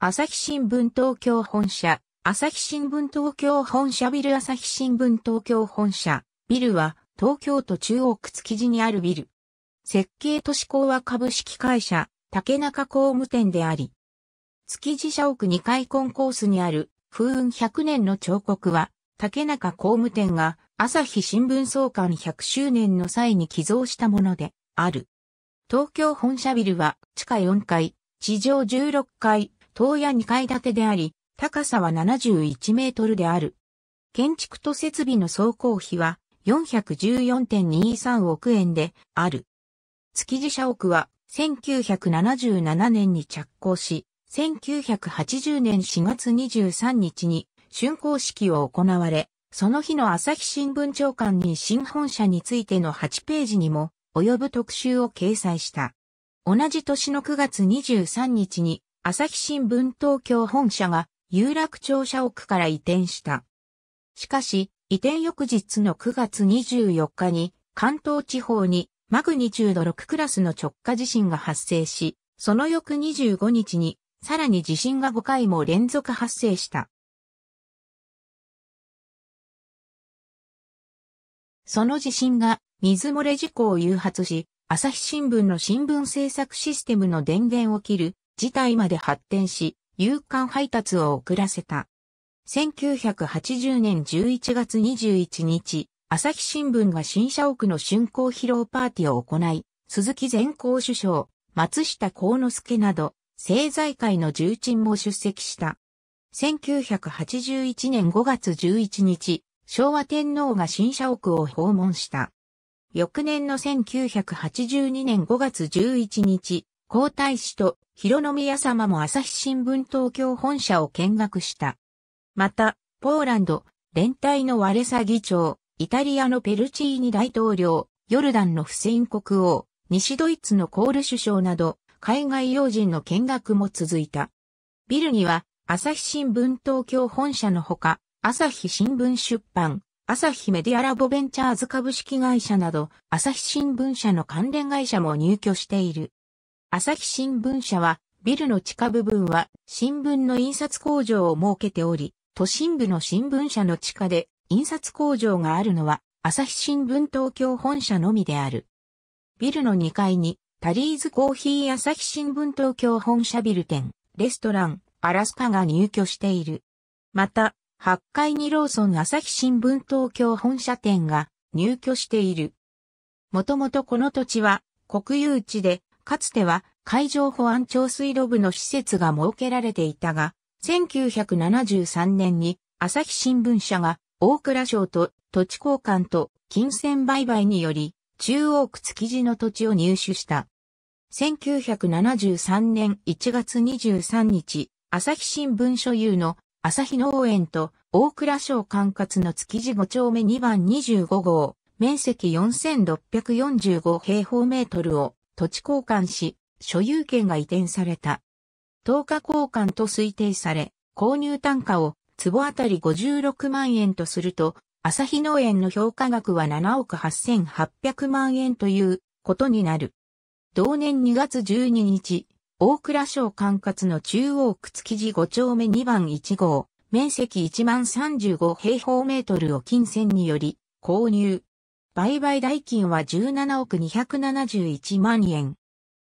朝日新聞東京本社、朝日新聞東京本社ビル朝日新聞東京本社、ビルは東京都中央区築地にあるビル。設計都市工は株式会社、竹中工務店であり、築地社屋2階コンコースにある風雲100年の彫刻は、竹中工務店が朝日新聞創刊100周年の際に寄贈したものである。東京本社ビルは地下4階、地上16階、東屋2階建てであり、高さは71メートルである。建築と設備の総工費は414.23億円である。築地社屋は1977年に着工し、1980年4月23日に竣工式を行われ、その日の朝日新聞長官に新本社についての8ページにも及ぶ特集を掲載した。同じ年の9月23日に朝日新聞東京本社が有楽町社屋から移転した。しかし、移転翌日の9月24日に関東地方にマグニチュード6クラスの直下地震が発生し、その翌25日にさらに地震が5回も連続発生した。その地震が水漏れ事故を誘発し、朝日新聞の新聞制作システムの電源を切る事態まで発展し、有刊配達を遅らせた。1980年11月21日、朝日新聞が新社屋の竣工披露パーティーを行い、鈴木前公首相、松下幸之助など、政財界の重鎮も出席した。1981年5月11日、昭和天皇が新社屋を訪問した。翌年の1982年5月11日、皇太子と広宮様も朝日新聞東京本社を見学した。また、ポーランド、連帯のワレサ議長、イタリアのペルチーニ大統領、ヨルダンのフセイン国王、西ドイツのコール首相など、海外要人の見学も続いた。ビルには、朝日新聞東京本社のほか、朝日新聞出版、朝日メディアラボベンチャーズ株式会社など、朝日新聞社の関連会社も入居している。朝日新聞社は、ビルの地下部分は新聞の印刷工場を設けており、都心部の新聞社の地下で印刷工場があるのは、朝日新聞東京本社のみである。ビルの2階に、タリーズコーヒー朝日新聞東京本社ビル店、レストラン、アラスカが入居している。また、8階にローソン朝日新聞東京本社店が入居している。もともとこの土地は国有地でかつては海上保安庁水路部の施設が設けられていたが、1973年に朝日新聞社が大倉省と土地交換と金銭売買により中央区築地の土地を入手した。1973年1月23日、朝日新聞所有の朝日農園と大倉省管轄の築地5丁目2番25号、面積4645平方メートルを土地交換し、所有権が移転された。等価交換と推定され、購入単価を坪あたり56万円とすると、朝日農園の評価額は7億8800万円ということになる。同年2月12日、大倉省管轄の中央区築地5丁目2番1号、面積1万35平方メートルを金銭により購入、売買代金は17億271万円。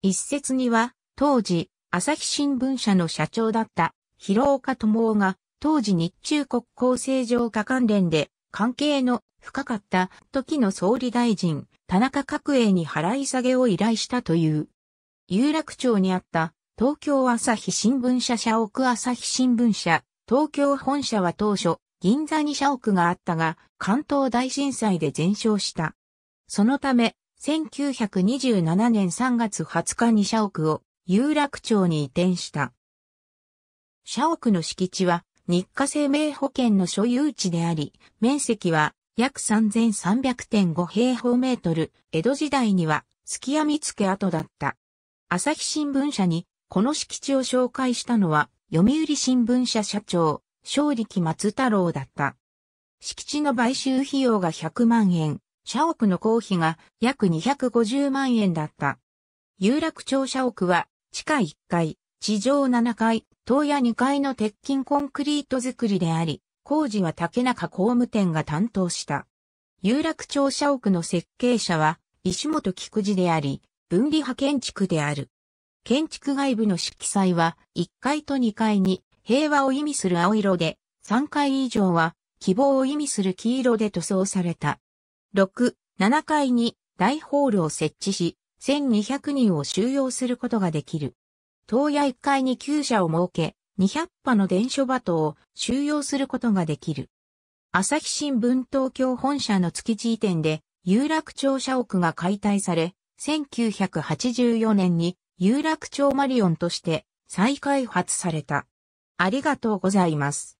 一説には、当時、朝日新聞社の社長だった広岡智夫が、当時日中国交正常化関連で関係の深かった時の総理大臣、田中角栄に払い下げを依頼したという。有楽町にあった東京朝日新聞社社屋朝日新聞社、東京本社は当初、銀座に社屋があったが、関東大震災で全焼した。そのため、1927年3月20日に社屋を有楽町に移転した。社屋の敷地は日課生命保険の所有地であり、面積は約3300.5平方メートル、江戸時代には月屋見付跡だった。朝日新聞社にこの敷地を紹介したのは、読売新聞社社長、正力松太郎だった。敷地の買収費用が100万円、社屋の公費が約250万円だった。有楽町社屋は地下1階、地上7階、東屋2階の鉄筋コンクリート作りであり、工事は竹中工務店が担当した。有楽町社屋の設計者は石本菊地であり、分離派建築である。建築外部の色彩は1階と2階に平和を意味する青色で、3回以上は希望を意味する黄色で塗装された。6、7階に大ホールを設置し、1200人を収容することができる。東屋1階に厩舎を設け、200羽の伝書鳩を収容することができる。朝日新聞東京本社の築地移転で、有楽町社屋が解体され、1984年に有楽町マリオンとして再開発された。ありがとうございます。